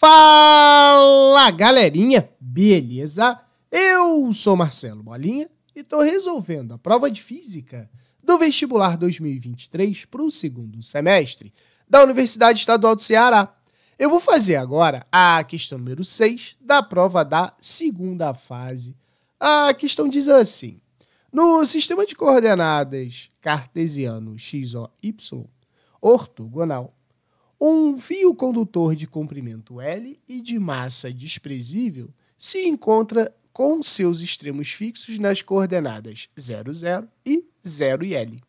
Fala galerinha, beleza? Eu sou Marcelo Bolinha e estou resolvendo a prova de física do vestibular 2023 para o segundo semestre da Universidade Estadual do Ceará. Eu vou fazer agora a questão número 6 da prova da segunda fase. A questão diz assim: no sistema de coordenadas cartesiano x, o, y, ortogonal um fio condutor de comprimento L e de massa desprezível se encontra com seus extremos fixos nas coordenadas (0,0) e 0 e L.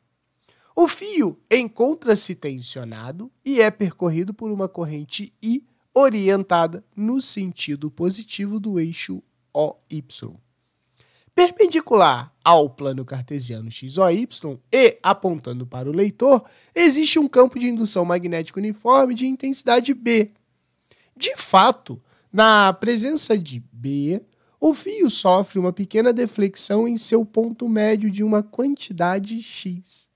O fio encontra-se tensionado e é percorrido por uma corrente I orientada no sentido positivo do eixo OY. Perpendicular ao plano cartesiano XOY e apontando para o leitor, existe um campo de indução magnética uniforme de intensidade B. De fato, na presença de B, o fio sofre uma pequena deflexão em seu ponto médio de uma quantidade X.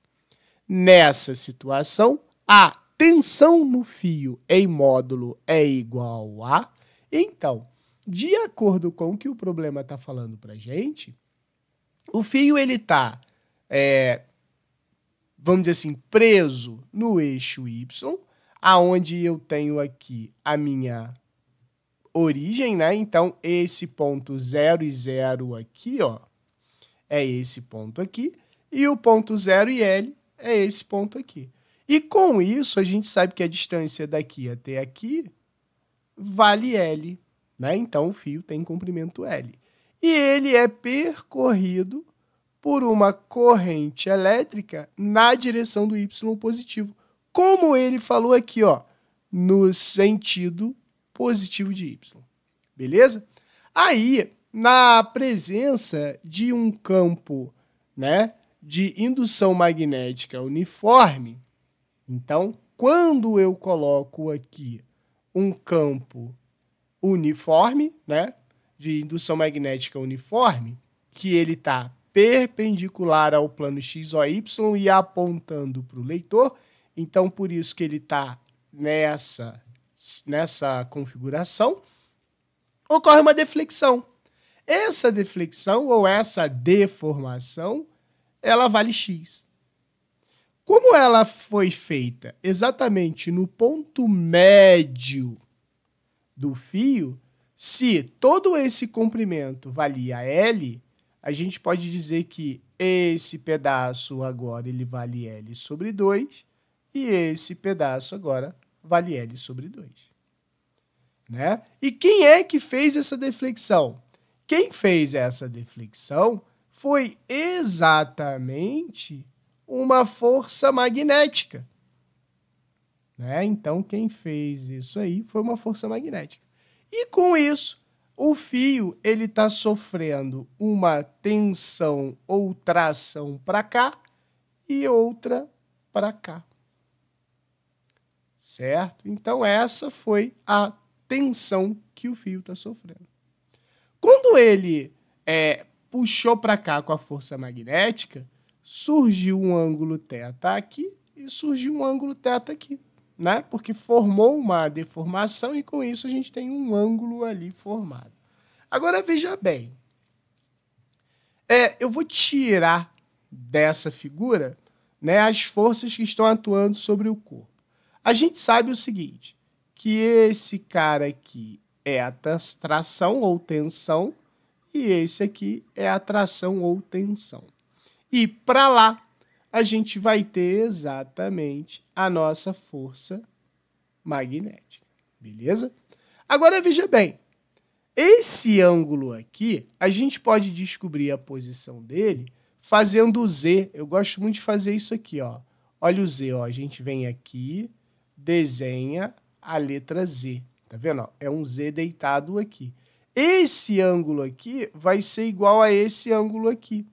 Nessa situação, a tensão no fio em módulo é igual a. Então, de acordo com o que o problema está falando para gente, o fio ele está, é, vamos dizer assim, preso no eixo Y, aonde eu tenho aqui a minha origem, né? Então esse ponto 0 e 0 aqui, ó, é esse ponto aqui, e o ponto 0 e L é esse ponto aqui. E com isso, a gente sabe que a distância daqui até aqui vale L. Né? Então o fio tem comprimento L. E ele é percorrido por uma corrente elétrica na direção do Y positivo, como ele falou aqui, ó, no sentido positivo de Y. Beleza? Aí, na presença de um campo né, de indução magnética uniforme, então, quando eu coloco aqui um campo uniforme, né? De indução magnética uniforme, que ele está perpendicular ao plano x y e apontando para o leitor. Então, por isso que ele está nessa, nessa configuração, ocorre uma deflexão. Essa deflexão ou essa deformação, ela vale x. Como ela foi feita exatamente no ponto médio do fio, se todo esse comprimento valia L, a gente pode dizer que esse pedaço agora ele vale L sobre 2 e esse pedaço agora vale L sobre 2. Né? E quem é que fez essa deflexão? Quem fez essa deflexão foi exatamente uma força magnética. Né? Então, quem fez isso aí foi uma força magnética. E com isso, o fio ele está sofrendo uma tensão ou tração para cá e outra para cá. Certo? Então, essa foi a tensão que o fio está sofrendo. Quando ele é, puxou para cá com a força magnética, surgiu um ângulo θ aqui e surgiu um ângulo θ aqui né? porque formou uma deformação e com isso a gente tem um ângulo ali formado. Agora veja bem, é, eu vou tirar dessa figura né, as forças que estão atuando sobre o corpo. A gente sabe o seguinte, que esse cara aqui é a tração ou tensão e esse aqui é a tração ou tensão. E para lá a gente vai ter exatamente a nossa força magnética, beleza? Agora veja bem, esse ângulo aqui, a gente pode descobrir a posição dele fazendo o Z. Eu gosto muito de fazer isso aqui, ó. Olha o Z, ó. A gente vem aqui, desenha a letra Z. Tá vendo? É um Z deitado aqui. Esse ângulo aqui vai ser igual a esse ângulo aqui.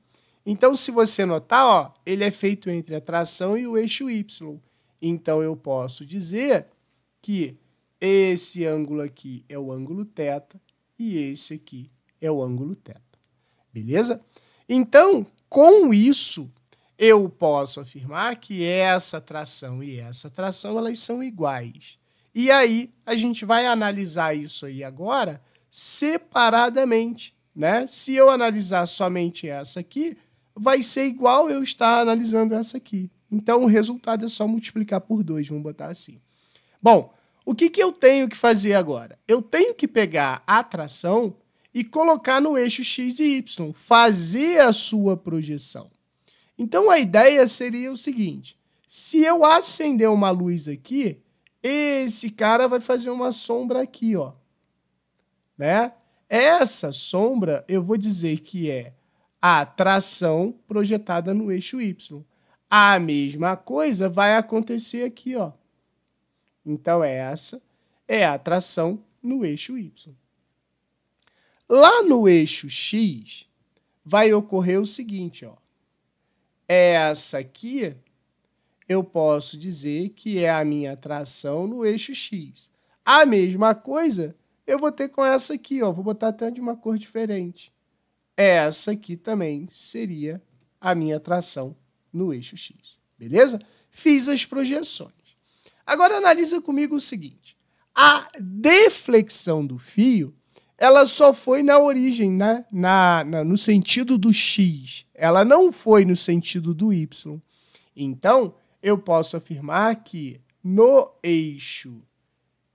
Então, se você notar, ó, ele é feito entre a tração e o eixo Y. Então, eu posso dizer que esse ângulo aqui é o ângulo θ e esse aqui é o ângulo θ. Beleza? Então, com isso, eu posso afirmar que essa tração e essa tração elas são iguais. E aí, a gente vai analisar isso aí agora separadamente. Né? Se eu analisar somente essa aqui, vai ser igual eu estar analisando essa aqui. Então, o resultado é só multiplicar por 2, vamos botar assim. Bom, o que, que eu tenho que fazer agora? Eu tenho que pegar a tração e colocar no eixo x e y, fazer a sua projeção. Então, a ideia seria o seguinte, se eu acender uma luz aqui, esse cara vai fazer uma sombra aqui, ó. Né? Essa sombra, eu vou dizer que é a tração projetada no eixo Y. A mesma coisa vai acontecer aqui, ó. Então, é essa é a tração no eixo Y. Lá no eixo X, vai ocorrer o seguinte, ó. Essa aqui, eu posso dizer que é a minha tração no eixo X. A mesma coisa eu vou ter com essa aqui, ó. Vou botar até de uma cor diferente essa aqui também seria a minha tração no eixo X. Beleza? Fiz as projeções. Agora analisa comigo o seguinte. A deflexão do fio, ela só foi na origem, né? na, na, no sentido do X. Ela não foi no sentido do Y. Então, eu posso afirmar que no eixo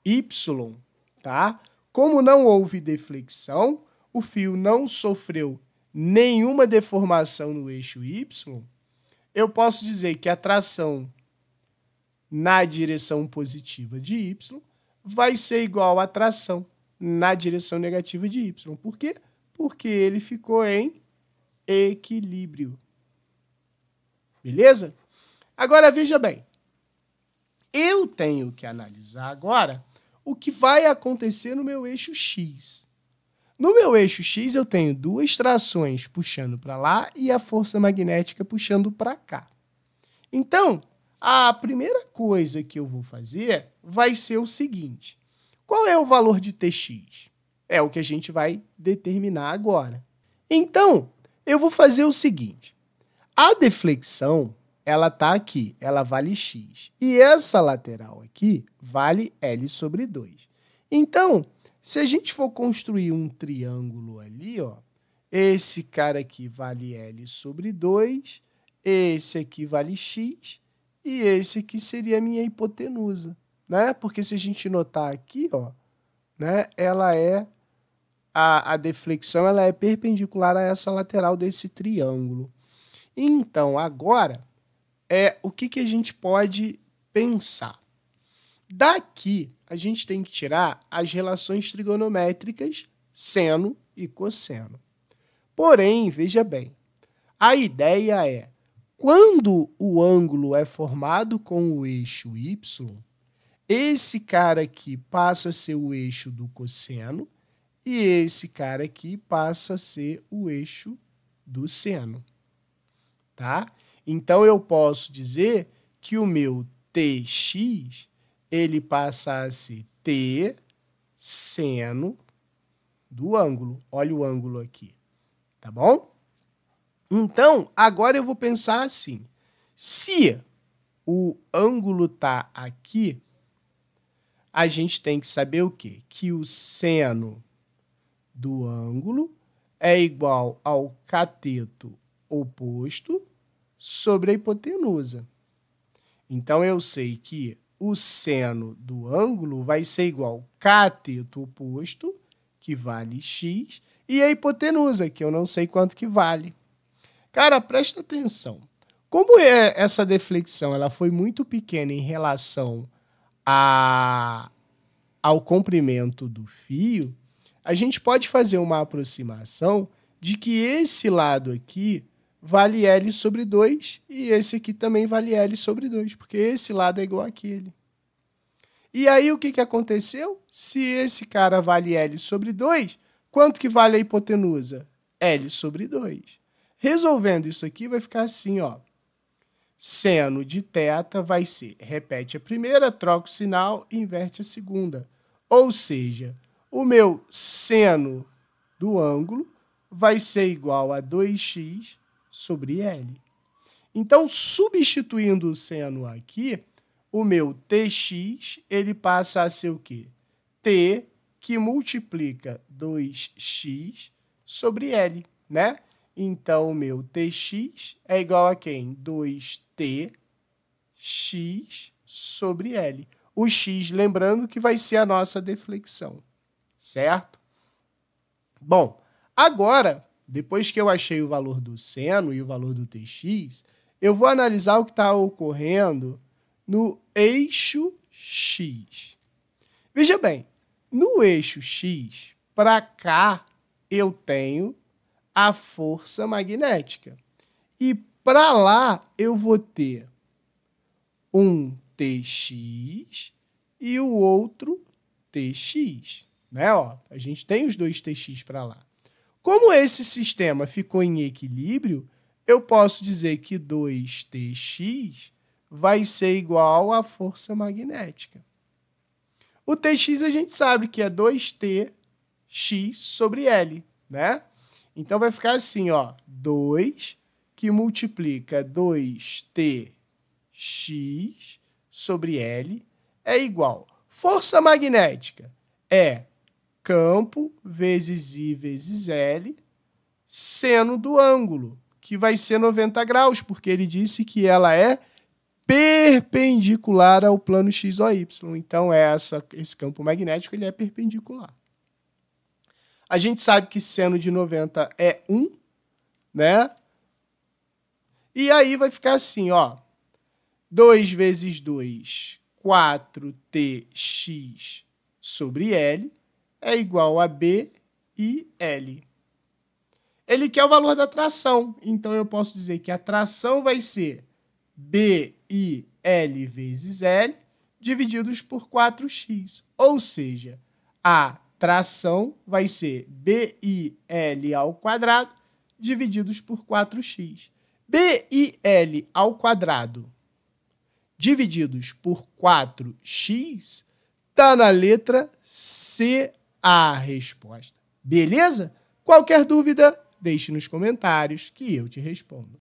Y, tá? Como não houve deflexão, o fio não sofreu nenhuma deformação no eixo Y, eu posso dizer que a tração na direção positiva de Y vai ser igual à tração na direção negativa de Y. Por quê? Porque ele ficou em equilíbrio. Beleza? Agora veja bem. Eu tenho que analisar agora o que vai acontecer no meu eixo X. No meu eixo X, eu tenho duas trações puxando para lá e a força magnética puxando para cá. Então, a primeira coisa que eu vou fazer vai ser o seguinte: qual é o valor de Tx? É o que a gente vai determinar agora. Então, eu vou fazer o seguinte: a deflexão ela está aqui, ela vale x. E essa lateral aqui vale L sobre 2. Então, se a gente for construir um triângulo ali, ó, esse cara aqui vale L sobre 2, esse aqui vale X e esse aqui seria a minha hipotenusa, né? Porque se a gente notar aqui, ó, né, ela é a, a deflexão ela é perpendicular a essa lateral desse triângulo. Então, agora, é o que, que a gente pode pensar? Daqui a gente tem que tirar as relações trigonométricas seno e cosseno. Porém, veja bem, a ideia é quando o ângulo é formado com o eixo y, esse cara aqui passa a ser o eixo do cosseno e esse cara aqui passa a ser o eixo do seno. Tá? Então eu posso dizer que o meu tx ele passasse T seno do ângulo. Olha o ângulo aqui, tá bom? Então, agora eu vou pensar assim. Se o ângulo está aqui, a gente tem que saber o quê? Que o seno do ângulo é igual ao cateto oposto sobre a hipotenusa. Então, eu sei que o seno do ângulo vai ser igual cateto oposto, que vale x, e a hipotenusa, que eu não sei quanto que vale. Cara, presta atenção. Como é essa deflexão ela foi muito pequena em relação a, ao comprimento do fio, a gente pode fazer uma aproximação de que esse lado aqui vale L sobre 2 e esse aqui também vale L sobre 2, porque esse lado é igual àquele. E aí o que, que aconteceu? Se esse cara vale L sobre 2, quanto que vale a hipotenusa? L sobre 2. Resolvendo isso aqui vai ficar assim, ó. Seno de teta vai ser, repete a primeira, troca o sinal, inverte a segunda. Ou seja, o meu seno do ângulo vai ser igual a 2x sobre L. Então, substituindo o seno aqui, o meu Tx ele passa a ser o quê? T que multiplica 2x sobre L, né? Então, o meu Tx é igual a quem? 2Tx sobre L. O x, lembrando que vai ser a nossa deflexão, certo? Bom, agora depois que eu achei o valor do seno e o valor do TX, eu vou analisar o que está ocorrendo no eixo X. Veja bem, no eixo X, para cá, eu tenho a força magnética. E para lá, eu vou ter um TX e o outro TX. Né? Ó, a gente tem os dois TX para lá. Como esse sistema ficou em equilíbrio, eu posso dizer que 2tx vai ser igual à força magnética. O tx a gente sabe que é 2tx sobre L, né? Então vai ficar assim, ó, 2 que multiplica 2tx sobre L é igual. Força magnética é campo vezes I vezes L, seno do ângulo, que vai ser 90 graus, porque ele disse que ela é perpendicular ao plano x ou y. Então é essa, esse campo magnético ele é perpendicular. A gente sabe que seno de 90 é 1, né? E aí vai ficar assim, ó. 2 vezes 2, 4tx sobre L, é igual a B e L. Ele quer o valor da tração, então eu posso dizer que a tração vai ser B e L vezes L divididos por 4x, ou seja, a tração vai ser BIL ao quadrado divididos por 4x. BIL ao quadrado divididos por 4x está na letra C a resposta. Beleza? Qualquer dúvida, deixe nos comentários que eu te respondo.